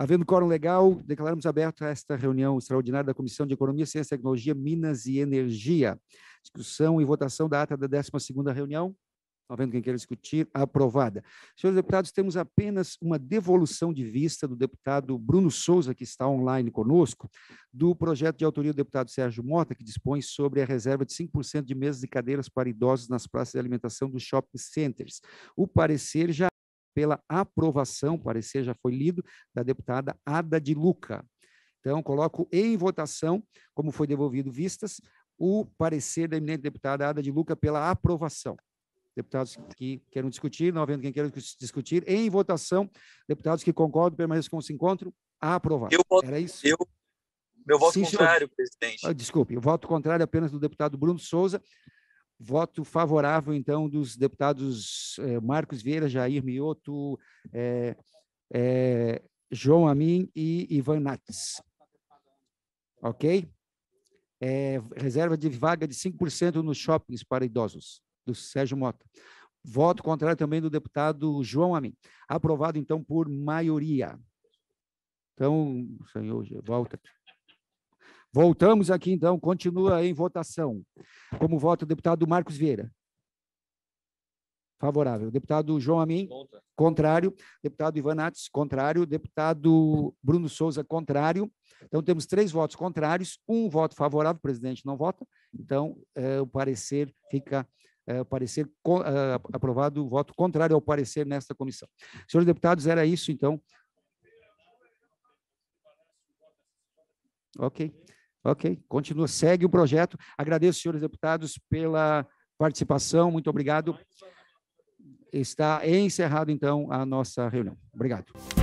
Havendo quórum legal, declaramos aberta esta reunião extraordinária da Comissão de Economia, Ciência, Tecnologia, Minas e Energia. Discussão e votação da ata da 12ª reunião. havendo tá quem queira discutir, aprovada. Senhores deputados, temos apenas uma devolução de vista do deputado Bruno Souza, que está online conosco, do projeto de autoria do deputado Sérgio Mota, que dispõe sobre a reserva de 5% de mesas e cadeiras para idosos nas praças de alimentação dos shopping centers. O parecer já pela aprovação, parecer já foi lido, da deputada Ada de Luca. Então, coloco em votação, como foi devolvido vistas, o parecer da eminente deputada Ada de Luca pela aprovação. Deputados que queiram discutir, não havendo quem queira discutir, em votação, deputados que concordam, permaneçam com se encontro, aprovado. Eu voto, Era isso? Eu, meu voto Sim, contrário, senhor. presidente. Ah, desculpe, o voto contrário apenas do deputado Bruno Souza, Voto favorável, então, dos deputados eh, Marcos Vieira, Jair Mioto, eh, eh, João Amin e Ivan Nates. Ok? Eh, reserva de vaga de 5% nos shoppings para idosos, do Sérgio Mota. Voto contrário também do deputado João Amin. Aprovado, então, por maioria. Então, senhor, volta aqui. Voltamos aqui, então, continua em votação. Como voto, o deputado Marcos Vieira? Favorável. Deputado João Amin? Contra. Contrário. Deputado Ivan Nates? Contrário. Deputado Bruno Souza? Contrário. Então, temos três votos contrários, um voto favorável, o presidente não vota. Então, eh, o parecer fica é, parecer é, aprovado o voto contrário ao parecer nesta comissão. Senhores deputados, era isso, então. Ok. Ok, continua, segue o projeto. Agradeço, senhores deputados, pela participação. Muito obrigado. Está encerrado, então, a nossa reunião. Obrigado.